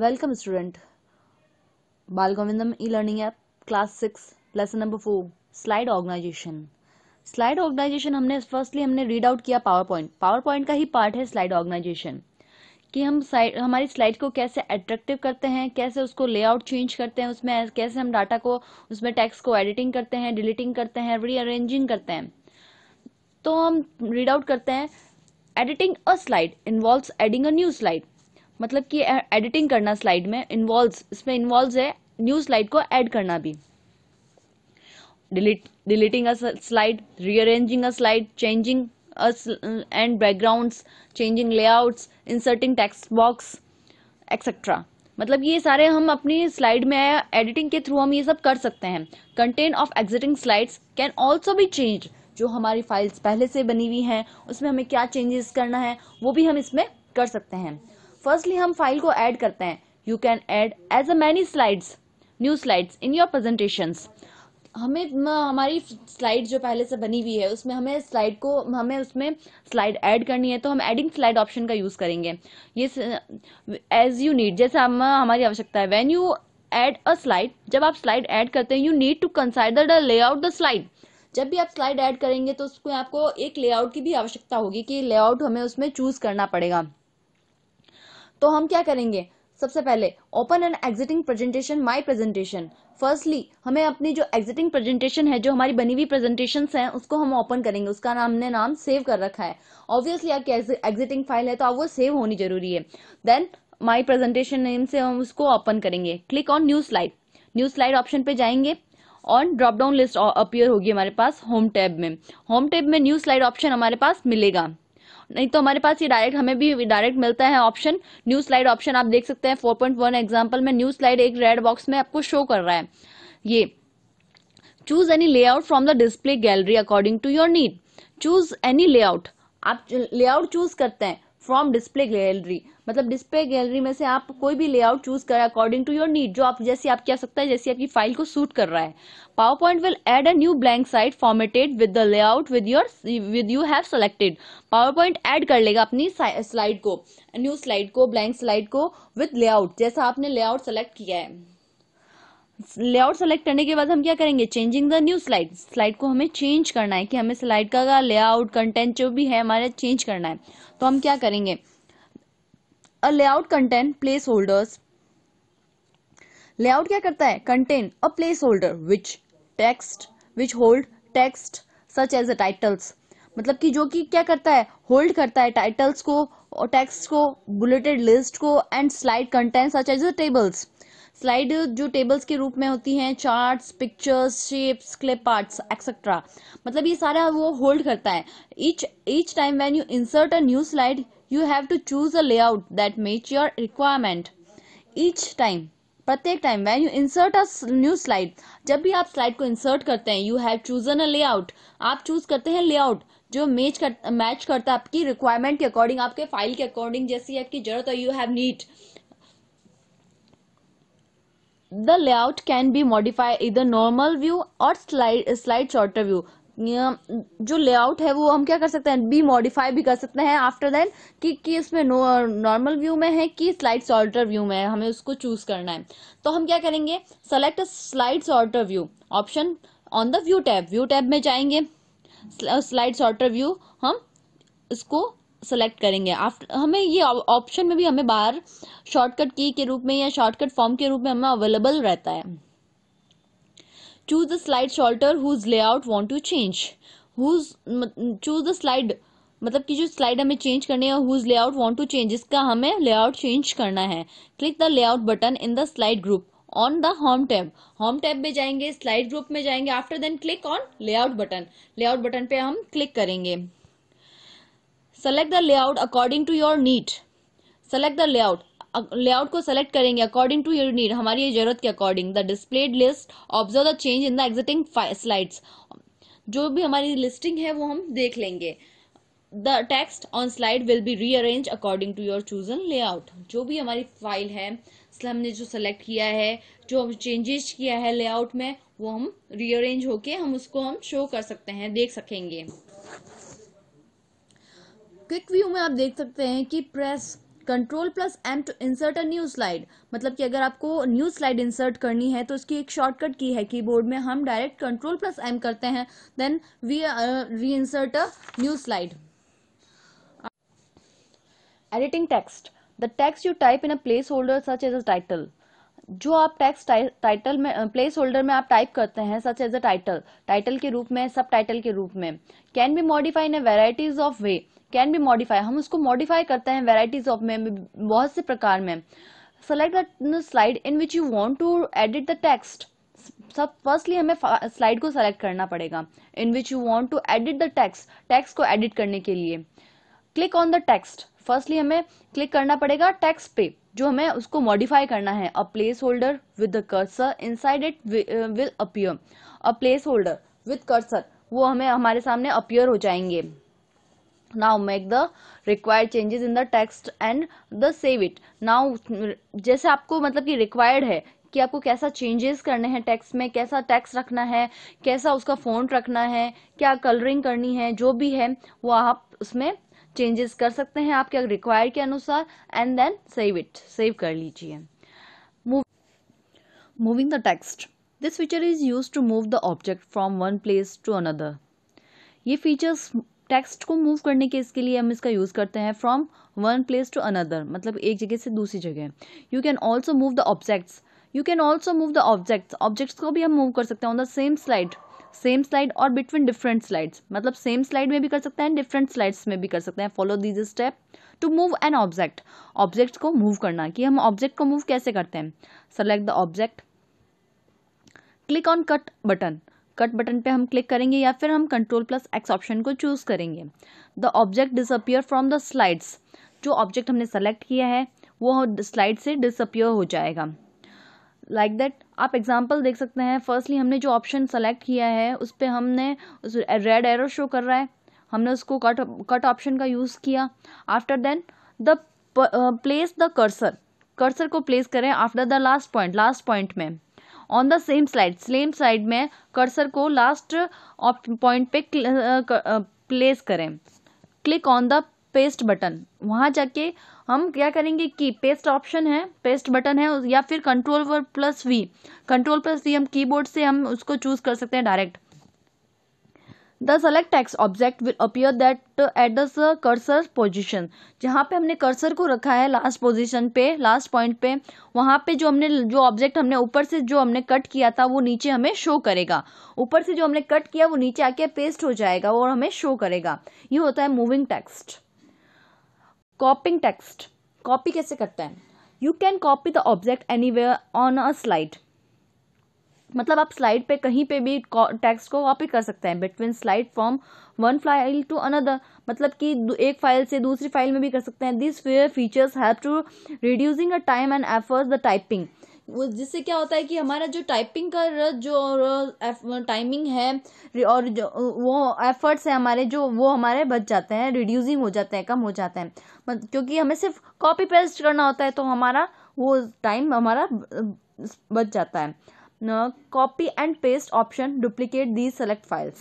Welcome student Bal Govindam e learning app class six lesson number four slide organisation slide organisation हमने firstly हमने read out किया PowerPoint PowerPoint का ही part है slide organisation कि हम साइड हमारी स्लाइड को कैसे अट्रैक्टिव करते हैं कैसे उसको लेआउट चेंज करते हैं उसमें कैसे हम डाटा को उसमें टेक्स्ट को एडिटिंग करते हैं डिलीटिंग करते हैं रीअरेंजिंग करते हैं तो हम रीड आउट करते हैं editing a slide involve adding a new slide मतलब कि एडिटिंग करना स्लाइड में इन्वॉल्व इसमें इन्वॉल्व है न्यू स्लाइड को ऐड करना भी delete deleting a slide rearranging a slide changing and backgrounds changing layouts inserting text box etcetera मतलब ये सारे हम अपनी स्लाइड में एडिटिंग के थ्रू हम ये सब कर सकते हैं content of existing slides can also भी चेंज जो हमारी फाइल्स पहले से बनी हुई हैं उसमें हमें क्या चेंजेस करना है वो भी हम इसमें कर सकते हैं फर्स्टली हम फाइल को ऐड करते हैं you can add as a many slides new slides in your presentation हमें हमारी स्लाइड जो पहले से बनी हुई है उसमें हमें स्लाइड को हमें उसमें स्लाइड ऐड करनी है तो हम एडिंग स्लाइड ऑप्शन का यूज़ करेंगे ये एज यू नीड जैसे हम हमारी आवश्यकता है when you add a slide जब आप स्लाइड ऐड करते हैं you need to consider the layout the slide जब भी आप स्लाइड ऐड करेंगे तो उसको आपको एक लेआउट की भी आवश्यकता होगी कि लेआउट हमें उसमें चूज करना पड़ेगा तो हम क्या करेंगे सबसे पहले open and existing presentation my presentation firstly हमें अपनी जो एग्जिटिंग प्रेजेंटेशन है जो हमारी बनी हुई प्रेजेंटेशन है उसको हम ओपन करेंगे उसका नाम हमने नाम सेव कर रखा है ऑब्वियसली आपकी एग्जिटिंग फाइल है तो आप वो सेव होनी जरूरी है देन माई प्रेजेंटेशन नेम से हम उसको ओपन करेंगे click on new slide new slide option पे जाएंगे और ड्रॉप डाउन लिस्ट अपियर होगी हमारे पास होम टैब में होम टैब में न्यू स्लाइड ऑप्शन हमारे पास मिलेगा नहीं तो हमारे पास ये डायरेक्ट हमें भी डायरेक्ट मिलता है ऑप्शन न्यू स्लाइड ऑप्शन आप देख सकते हैं फोर पॉइंट वन एग्जाम्पल में न्यू स्लाइड एक रेड बॉक्स में आपको शो कर रहा है ये choose any layout from the display gallery according to your need choose any layout आप लेआउट चूज करते हैं फ्रॉम डिस्प्ले गैलरी मतलब डिस्प्ले गैलरी में से आप कोई भी लेआउट चूज करें अकॉर्डिंग टू योर नीड जो आप जैसी क्या सकता है जैसी आपकी फाइल को सूट कर रहा है PowerPoint will add a new blank slide formatted with the layout with your with you have selected PowerPoint add कर लेगा अपनी स्लाइड को न्यू स्लाइड को ब्लैंक स्लाइड को विद लेआउट जैसा आपने लेआउट सेलेक्ट किया है लेआउट सेलेक्ट करने के बाद हम क्या करेंगे changing the new slide slide को हमें चेंज करना है कि हमें स्लाइड का लेआउट कंटेंट जो भी है हमारे चेंज करना है तो हम क्या करेंगे a layout contain placeholders layout क्या करता है contain a placeholder which text which hold text such as a titles मतलब कि जो कि क्या करता है होल्ड करता है टाइटल्स को और टेक्स्ट को बुलेटेड लिस्ट को and slide content such as tables slide जो टेबल्स के रूप में होती हैं charts pictures shapes clip arts etcetera मतलब ये सारा वो होल्ड करता है each each time when you insert a new slide you have to choose a layout that match your requirement each time प्रत्येक time when you insert a new slide जब भी आप स्लाइड को इंसर्ट करते हैं you have chosen a layout आप choose करते हैं लेआउट जो मैच कर मैच करता है आपकी रिक्वायरमेंट के अकॉर्डिंग आपके फाइल के अकॉर्डिंग जैसी आपकी जरूरत है you have need the layout can be modify either normal view और स्लाइड स्लाइड शॉर्टर व्यू जो लेआउट है वो हम क्या कर सकते हैं बी मॉडिफाई भी कर सकते हैं आफ्टर देन कि कि इसमें नॉर्मल व्यू में है कि स्लाइड ऑल्टर व्यू में है हमें उसको चूज करना है तो हम क्या करेंगे select slide alter view option on the view tab view tab में जाएंगे स्लाइड सॉर्टर व्यू हम इसको सेलेक्ट करेंगे आफ्टर हमें ये ऑप्शन में भी हमें बाहर शॉर्टकट की के रूप में या शॉर्टकट फॉर्म के रूप में हमें अवेलेबल रहता है choose the slide shorter whose layout want to change whose choose the slide मतलब कि जो स्लाइड हमें चेंज करनी है whose layout want to change इसका हमें लेआउट चेंज करना है click the layout button in the slide group on the home tab home tab में जाएंगे स्लाइड ग्रुप में जाएंगे after then click on layout button layout button पे हम क्लिक करेंगे select the layout according to your need select the layout layout को select करेंगे according to your need हमारी ये जरूरत के according the displayed list observe the change in the existing slides जो भी हमारी लिस्टिंग है वो हम देख लेंगे the text on slide will be rearrange according to your chosen layout जो भी हमारी फाइल है हमने जो सेलेक्ट किया है जो हम चेंजेस किया है लेआउट में वो हम रीअरेंज होके हम उसको हम शो कर सकते हैं देख सकेंगे क्विक व्यू में आप देख सकते हैं कि press control plus M to insert a new slide मतलब कि अगर आपको न्यू स्लाइड इंसर्ट करनी है तो उसकी एक शॉर्टकट की है कीबोर्ड में हम डायरेक्ट कंट्रोल प्लस एम करते हैं then we reinsert a new slide editing text the text you type in a placeholder such as a title जो आप टेक्स्ट टाइटल में प्लेस uh, होल्डर में आप type करते हैं such as a title title के रूप में सब टाइटल के रूप में can be modify in a varieties of way can be modify हम उसको मॉडिफाई करते हैं वेराइटीज ऑफ में बहुत से प्रकार में select the slide in which you want to edit the text सब फर्स्टली हमें स्लाइड को सेलेक्ट करना पड़ेगा in which you want to edit the text text को एडिट करने के लिए click on the text firstly हमें क्लिक करना पड़ेगा टेक्स्ट पे जो हमें उसको मॉडिफाई करना है a placeholder with the cursor side it will appear a placeholder with cursor वो हमें हमारे सामने अपियर हो जाएंगे now make the required changes in the text and the save it now जैसे आपको मतलब कि required है कि आपको कैसा चेंजेस करने हैं टेक्स्ट में कैसा टेक्स्ट रखना है कैसा उसका फॉन्ट रखना है क्या कलरिंग करनी है जो भी है वो आप उसमें चेंजेस कर सकते हैं आपके रिक्वायर के अनुसार and then save it save कर लीजिए moving the text this feature is use to move the object from one place to another ये फीचर्स टेक्स्ट को मूव करने के इसके लिए हम इसका यूज़ करते हैं from one place to another मतलब एक जगह से दूसरी जगह you can also move the objects you can also move the objects objects को भी हम मूव कर सकते हैं on the same slide same slide और बिटवीन डिफरेंट स्लाइड्स मतलब सेम स्लाइड में भी कर सकते हैं डिफरेंट स्लाइड्स में भी कर सकते हैं follow these step to move an object object को मूव करना कि हम ऑब्जेक्ट को मूव कैसे करते हैं select the object click on cut button cut button पे हम क्लिक करेंगे या फिर हम कंट्रोल प्लस एक्स ऑप्शन को चूज़ करेंगे the object disappear from the slides जो ऑब्जेक्ट हमने सेलेक्ट किया है वो स्लाइड से डिसअपियर हो जाएगा लाइक like दैट आप एग्जाम्पल देख सकते हैं फर्स्टली हमने जो ऑप्शन सेलेक्ट किया है उस पर हमने रेड एरो शो कर रहा है हमने उसको कट कट ऑप्शन का यूज़ किया after then the place the cursor cursor को प्लेस करें after the last point last point में on the same slide same slide में कर्सर को लास्ट पॉइंट पे प्लेस uh, uh, करें click on the paste button वहाँ जाके हम क्या करेंगे कि पेस्ट ऑप्शन है पेस्ट बटन है या फिर control plus V control plus V हम कीबोर्ड से हम उसको चूज़ कर सकते हैं direct the select text object will appear that at the cursor position जहाँ पे हमने कर्सर को रखा है लास्ट पोजिशन पे लास्ट पॉइंट पे वहाँ पे जो हमने जो ऑब्जेक्ट हमने ऊपर से जो हमने कट किया था वो नीचे हमें शो करेगा ऊपर से जो हमने कट किया वो नीचे आके पेस्ट हो जाएगा और हमें शो करेगा ये होता है moving text copying text copy कैसे करते हैं you can copy the object any way on a slide मतलब आप स्लाइड पे कहीं पे भी टेक्स्ट को कॉपी कर सकते हैं between slide from one file to another मतलब कि एक फाइल से दूसरी फाइल में भी कर सकते हैं this fair features help to reducing a time and effort the typing जिससे क्या होता है कि हमारा जो टाइपिंग का जो टाइमिंग है और जो वो एफर्ट्स हैं हमारे जो वो हमारे बच जाते हैं रिड्यूसिंग हो जाते हैं कम हो जाते हैं क्योंकि हमें सिर्फ कॉपी पेस्ट करना होता है तो हमारा वो टाइम हमारा बच जाता है copy and paste option duplicate duplicate these select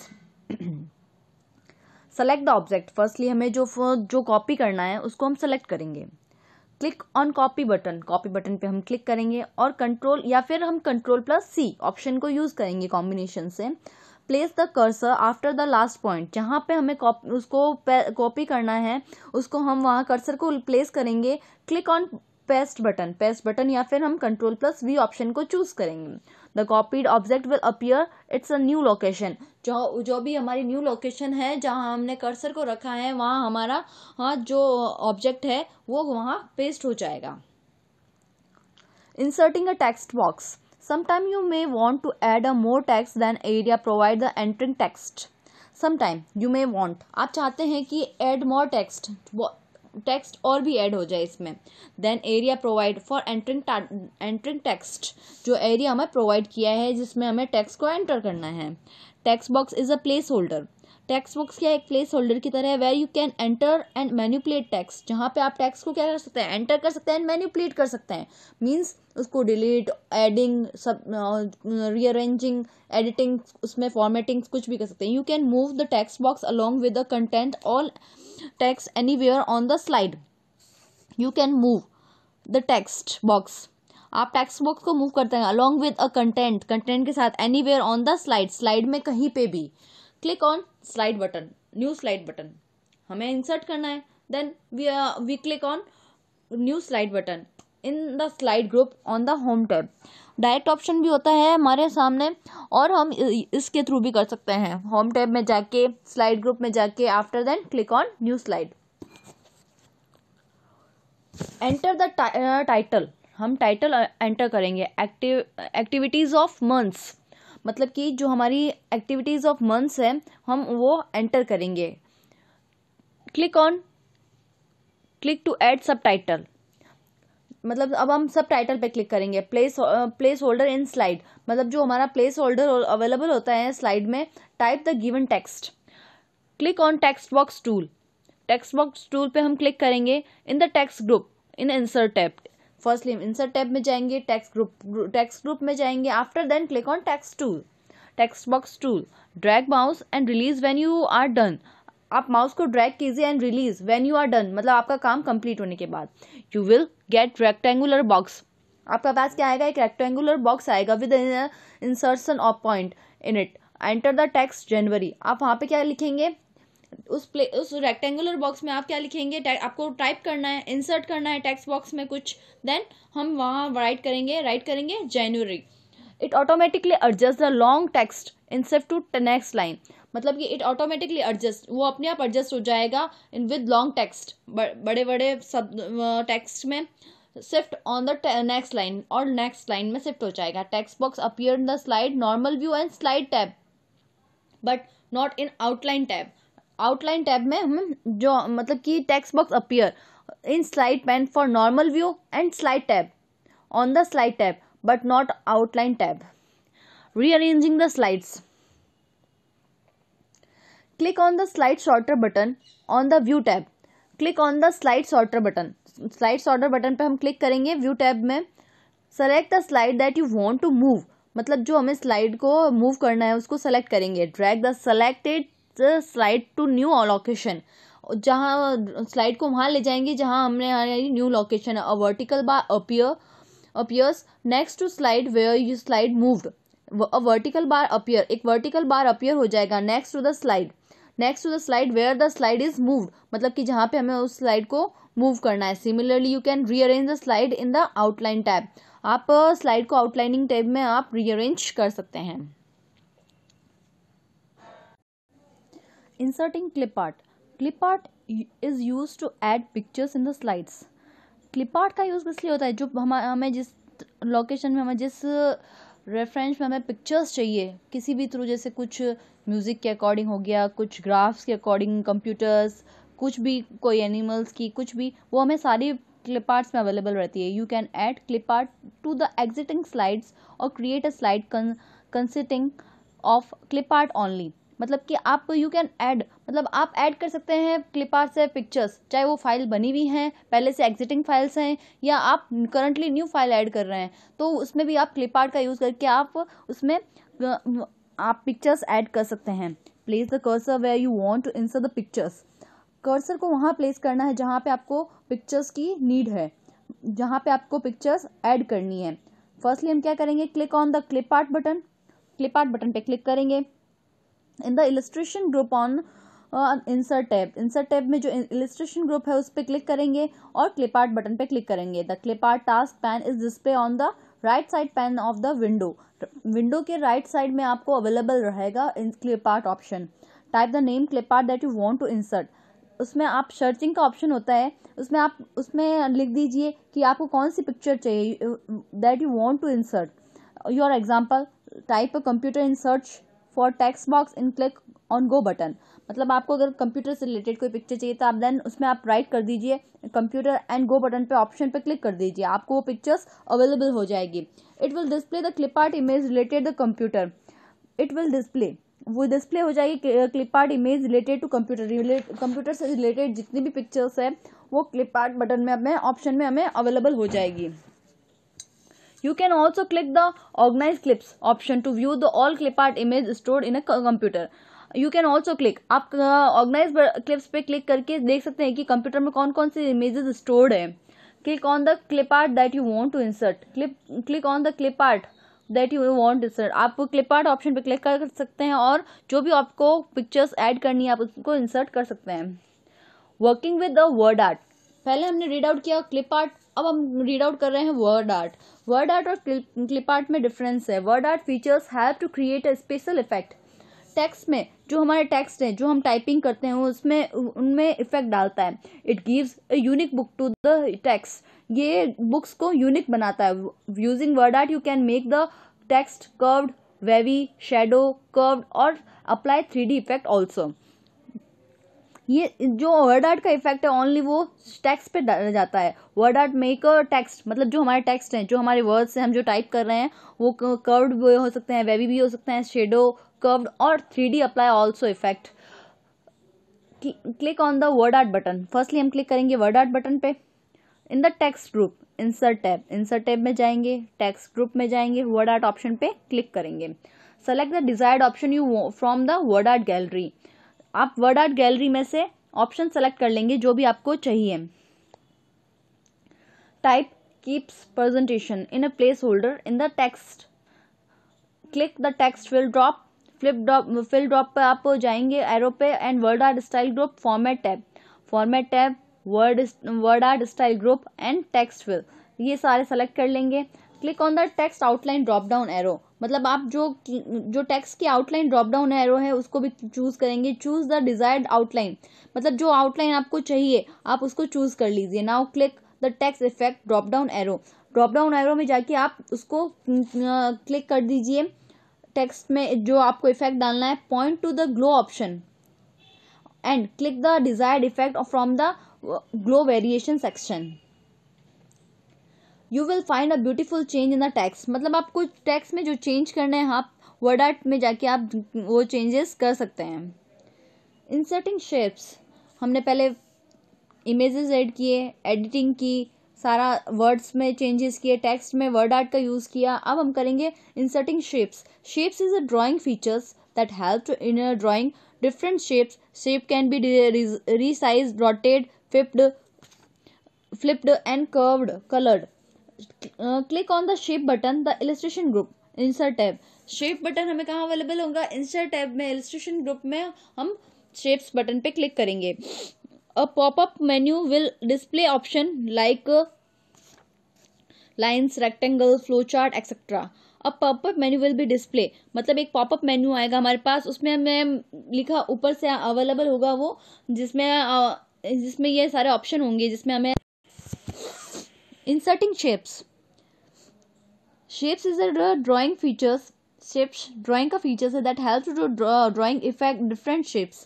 select the object firstly हमें जो जो कॉपी करना है उसको हम सेलेक्ट करेंगे click on copy button copy button पे हम क्लिक करेंगे और कंट्रोल या फिर हम कंट्रोल प्लस सी ऑप्शन को यूज़ करेंगे कॉम्बिनेशन से place the cursor after the last point जहां पे हमें उसको कॉपी करना है उसको हम वहां कर्सर को प्लेस करेंगे click on paste button paste button या फिर हम कंट्रोल प्लस वी ऑप्शन को चूज करेंगे the copied object will appear its a new location जो जो भी हमारी न्यू लोकेशन है जहां हमने कर्सर को रखा है वहां हमारा हाँ जो ऑब्जेक्ट है वो वहां पेस्ट हो जाएगा inserting a text box sometime you may want to add a more text than area provide the entering text sometime you may want आप चाहते हैं कि एड मोर टेक्स्ट टेक्स्ट और भी ऐड हो जाए इसमें then area provide for entering entering text जो एरिया हमें प्रोवाइड किया है जिसमें हमें टेक्स्ट को एंटर करना है text box is a placeholder text box क्या एक प्लेस होल्डर की तरह है where you can enter and manipulate text जहाँ पे आप टेक्स्ट को क्या कर सकते हैं एंटर कर सकते हैं एंड मैन्यूपुलेट कर सकते हैं मीन्स उसको डिलीट एडिंग सब रीअरेंजिंग एडिटिंग उसमें फॉर्मेटिंग कुछ भी कर सकते हैं you can move the text box along with the content all text anywhere on the slide you can move the text box आप टेक्स्ट बॉक्स को मूव करते हैं along with a content content के साथ anywhere on the slide slide में कहीं पे भी click on slide button new slide button हमें इंसर्ट करना है then we we click on new slide button in the slide group on the home tab direct option भी होता है हमारे सामने और हम इसके थ्रू भी कर सकते हैं होम टैब में जाके स्लाइड ग्रुप में जाके after then click on new slide enter the title हम टाइटल एंटर uh, करेंगे एक्टिव एक्टिविटीज़ ऑफ मंथ्स मतलब कि जो हमारी एक्टिविटीज़ ऑफ मंथ्स है हम वो एंटर करेंगे click on click to add sub मतलब अब हम सब टाइटल पे क्लिक करेंगे place placeholder in slide मतलब जो हमारा प्लेस होल्डर अवेलेबल होता है स्लाइड में type the given text click on text box tool text box tool पे हम क्लिक करेंगे in the text group in insert tab firstly हम इंसर्ट टैब में जाएंगे टेक्स्ट ग्रुप टेक्स्ट ग्रुप में जाएंगे after then click on text tool text box tool drag mouse and release when you are done आप mouse को drag कीजिए and release when you are done मतलब आपका काम कंप्लीट होने के बाद you will get rectangular box आपका पास क्या आएगा एक रेक्टेंगुलर बॉक्स आएगा with insertion of point in it enter the text January आप वहाँ पे क्या लिखेंगे उस प्ले उस रेक्टेंगुलर बॉक्स में आप क्या लिखेंगे आपको टाइप करना है इंसर्ट करना है टेक्स्ट बॉक्स में कुछ देन हम वहाँ राइट करेंगे राइट करेंगे January it automatically adjust the long text safe to next line मतलब कि इट ऑटोमेटिकली एडजस्ट वो अपने आप एडजस्ट हो जाएगा इन विद लॉन्ग टेक्स्ट बड़े बड़े सब टेक्स्ट में shift on the next line और नेक्स्ट लाइन में शिफ्ट हो जाएगा text box appear in the slide normal view and slide tab but not in outline tab outline tab में हमें जो मतलब कि text box appear in slide pane for normal view and slide tab on the slide tab but not outline tab rearranging the slides click on the slide sorter button on the view tab click on the slide sorter button slide sorter button पर हम click करेंगे view tab में select the slide that you want to move मतलब जो हमें slide को move करना है उसको सेलेक्ट करेंगे drag the selected slide to new location जहाँ स्लाइड को वहाँ ले जाएंगे जहाँ हमने हमारी न्यू लोकेशन है vertical bar appear appears next to slide where you slide moved a vertical bar appear एक वर्टिकल बार अपियर हो जाएगा next to the slide next to the slide where the slide is moved मतलब कि जहाँ पे हमें उस slide को मूव करना है similarly you can rearrange the slide in the outline tab आप स्लाइड को आउटलाइनिंग टैब में आप रीअरेंज कर सकते हैं inserting clip art clip art is used to add pictures in the slides clip art का यूज़ इसलिए होता है जो हम हमें जिस लोकेशन में हमें जिस रेफरेंस uh, में हमें पिक्चर्स चाहिए किसी भी थ्रू जैसे कुछ म्यूज़िक के अकॉर्डिंग हो गया कुछ ग्राफ्स के अकॉर्डिंग कंप्यूटर्स कुछ भी कोई एनिमल्स की कुछ भी वो हमें सारी क्लिप आर्ट्स में अवेलेबल रहती है you can add clip art to the existing slides और create a slide consisting of clip art only मतलब कि आप यू कैन ऐड मतलब आप ऐड कर सकते हैं क्लिप आर्ट से पिक्चर्स चाहे वो फाइल बनी हुई हैं पहले से एग्जिटिंग फाइल्स हैं या आप करंटली न्यू फाइल ऐड कर रहे हैं तो उसमें भी आप क्लिप आर्ट का यूज़ करके आप उसमें आप पिक्चर्स ऐड कर सकते हैं place the cursor where you want to insert the pictures cursor को वहाँ प्लेस करना है जहाँ पे आपको पिक्चर्स की नीड है जहाँ पे आपको पिक्चर्स ऐड करनी है फर्स्टली हम क्या करेंगे click on the clip art button clip art button पे क्लिक करेंगे in the illustration group on insert tab insert tab में जो इलस्ट्रेशन ग्रुप है उस पर क्लिक करेंगे और क्लिप आर्ट बटन पे क्लिक करेंगे the clip art task pane is display on the right side pane of the window window के राइट right साइड में आपको अवेलेबल रहेगा in clip art option type the name clip art that you want to insert उसमें आप searching का option होता है उसमें आप उसमें लिख दीजिए कि आपको कौन सी पिक्चर चाहिए that you want to insert your example type a computer in search for text box in click on go button मतलब आपको अगर कंप्यूटर से रिलेटेड कोई पिक्चर चाहिए तो आप देन उसमें आप राइट कर दीजिए कंप्यूटर एंड गो बटन पे ऑप्शन पे क्लिक कर दीजिए आपको वो पिक्चर्स अवेलेबल हो जाएगी it will display the clip art image related the computer it will display वो डिस्प्ले हो जाएगी clip art image related to computer computer से रिलेटेड जितनी भी पिक्चर्स है वो क्लिप आर्ट बटन में हमें ऑप्शन में हमें अवेलेबल हो जाएगी You can also click the organize clips option to view the all clip art image stored in a computer. You can also click आप ऑर्गेनाइज क्लिप्स पे क्लिक करके देख सकते हैं कि कंप्यूटर में कौन कौन से इमेजेस स्टोर्ड है click on the clip art that you want to insert clip click on the clip art that you want insert आप क्लिप आर्ट ऑप्शन पे क्लिक कर सकते हैं और जो भी आपको पिक्चर्स एड करनी है आप उसको इंसर्ट कर सकते हैं working with the word art पहले हमने रीड आउट किया क्लिप आर्ट अब हम रीड आउट कर रहे हैं वर्ड आर्ट वर्ड आर्ट और क्लिप आर्ट में डिफरेंस है word art features have to create a special effect text में जो हमारे टेक्स्ट हैं जो हम टाइपिंग करते हैं उसमें उनमें इफेक्ट डालता है it gives a unique book to the text ये बुक्स को यूनिक बनाता है using word art you can make the text curved wavy shadow curved और apply three D effect also ये जो वर्ड आर्ट का इफेक्ट है ओनली वो टेक्स्ट पे जाता है वर्ड आर्ट मेकर टेक्स्ट मतलब जो हमारे टेक्स्ट हैं जो हमारे वर्ड्स हैं हम जो टाइप कर रहे हैं वो कर्व्ड भी हो सकते हैं वेबी भी हो सकते हैं शेडो कर्व्ड और three D apply also effect click on the word art button firstly हम क्लिक करेंगे वर्ड आर्ट बटन पे in the text group insert tab insert tab में जाएंगे टेक्स्ट ग्रुप में जाएंगे वर्ड आर्ट ऑप्शन पे click करेंगे select the desired option you from the word art gallery आप वर्ड आर्ट गैलरी में से ऑप्शन सेलेक्ट कर लेंगे जो भी आपको चाहिए type presentation in a placeholder in the text click the text fill drop flip drop fill drop पर आप जाएंगे एरो पे and word art style group format tab format tab word word art style group and text fill ये सारे select कर लेंगे click on the text outline drop down arrow मतलब आप जो जो टेक्स की आउटलाइन ड्रॉप डाउन एरो है उसको भी चूज़ करेंगे चूज़ द डिज़ायर्ड आउटलाइन मतलब जो आउटलाइन आपको चाहिए आप उसको चूज़ कर लीजिए now click the text effect drop down arrow drop down arrow में जाके आप उसको क्लिक कर दीजिए टेक्स्ट में जो आपको इफेक्ट डालना है point to the glow option and click the desired effect from the glow variation section you will find a beautiful change in the text मतलब आपको टैक्स में जो चेंज करना है आप वर्ड आर्ट में जाके आप वो चेंजेस कर सकते हैं इंसर्टिंग शेप्स हमने पहले इमेजेस एड किए एडिटिंग की सारा वर्ड्स में चेंजेस किए टेक्स्ट में वर्ड आर्ट का यूज़ किया अब हम करेंगे inserting shapes shapes is a drawing features that help in a drawing different shapes shape can be resize rotated flipped flipped and curved coloured click on the shape button the illustration group insert tab shape button हमें कहाँ available होगा insert tab में illustration group में हम shapes button पे click करेंगे a popup menu will display option like lines rectangle flow chart etcetera अब pop up menu will भी डिस्प्ले मतलब एक पॉप अप मेन्यू आएगा हमारे पास उसमें हमें लिखा ऊपर से अवेलेबल होगा वो जिसमें जिसमें ये सारे ऑप्शन होंगे जिसमें हमें inserting shapes shapes is a drawing features shapes drawing का फीचर्स है that help to drawing effect different shapes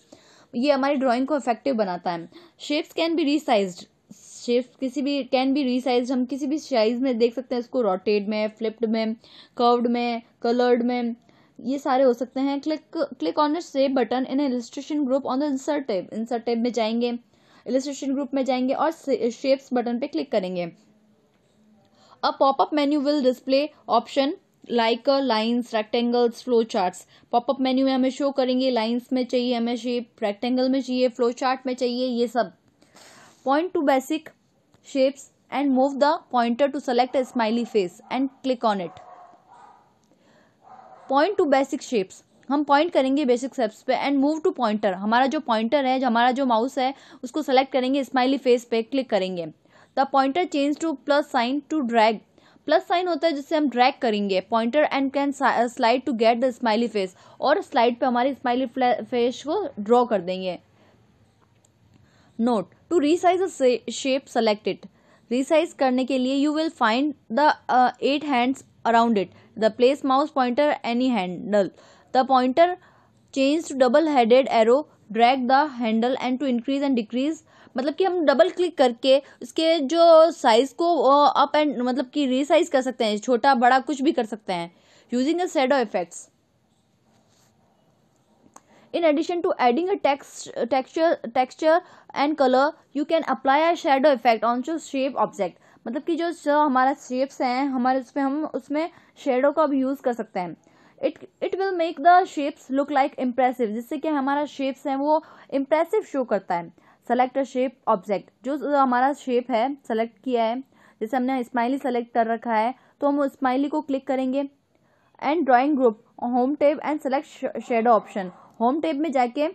ये हमारी ड्राइंग को इफेक्टिव बनाता है shapes can be resized shape किसी भी कैन बी रिसाइज हम किसी भी साइज में देख सकते हैं इसको रोटेड में फ्लिप्ड में कर्व्ड में कलर्ड में ये सारे हो सकते हैं click click on the save button in illustration group on the insert tab insert tab में जाएंगे इलिस्ट्रेशन ग्रुप में जाएंगे और शेप्स बटन पे क्लिक करेंगे A pop-up menu will display option like lines rectangles flow charts popup menu में हमें show करेंगे लाइन्स में चाहिए हमें शेप रेक्टेंगल में चाहिए फ्लो चार्ट में चाहिए ये सब point to basic shapes and move the pointer to select a smiley face and click on it point to basic shapes हम पॉइंट करेंगे बेसिक स्टेप्स पे एंड मूव टू पॉइंटर हमारा जो पॉइंटर है जो हमारा जो माउस है उसको सेलेक्ट करेंगे स्माइली फेस पे क्लिक करेंगे the pointer change to plus sign to drag plus sign होता है जिससे हम ड्रैग करेंगे pointer and can slide to get the smiley face और स्लाइड पे हमारी स्माइली फेस को ड्रॉ कर देंगे note to resize the shape selected resize करने के लिए you will find the eight hands around it the place mouse pointer any handle the pointer change to double headed arrow drag the handle and to increase and decrease मतलब कि हम double click करके उसके जो size को up and मतलब कि resize कर सकते हैं छोटा बड़ा कुछ भी कर सकते हैं using a shadow effects in addition to adding a text texture texture and color you can apply a shadow effect on your shape object मतलब कि जो जो हमारा शेप्स हैं हमारे उसमें हम उसमें शेडो का भी यूज़ कर सकते हैं it it will make the shapes look like impressive जिससे कि हमारा शेप्स हैं वो इम्प्रेसिव शो करता है सेलेक्ट अ शेप ऑब्जेक्ट जो हमारा शेप है सेलेक्ट किया है जैसे हमने स्माइली सेलेक्ट कर रखा है तो हम स्माइली को क्लिक करेंगे and drawing group home tab and select shadow option home tab में जाके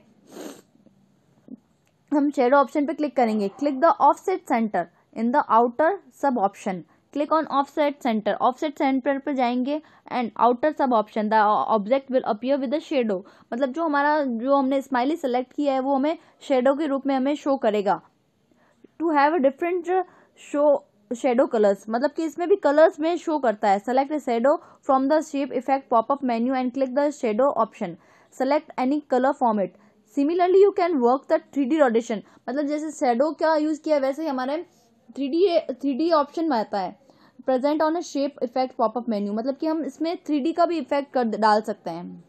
हम शेडो ऑप्शन पे क्लिक करेंगे click the offset centre in the outer sub option click on offset centre offset centre पर जाएंगे and outer sub option the object will appear with a shadow मतलब जो हमारा जो हमने स्माइली सेलेक्ट किया है वो हमें शेडो के रूप में हमें शो करेगा to have a different show shadow colours मतलब कि इसमें भी कलर्स में शो करता है select a shadow from the shape effect popup menu and click the shadow option select any colour format similarly you can work the three D rotation मतलब जैसे shadow का यूज़ किया वैसे ही हमारे three D three D option में आता है present on a shape effect popup menu मतलब कि हम इसमें थ्री का भी इफेक्ट कर डाल सकते हैं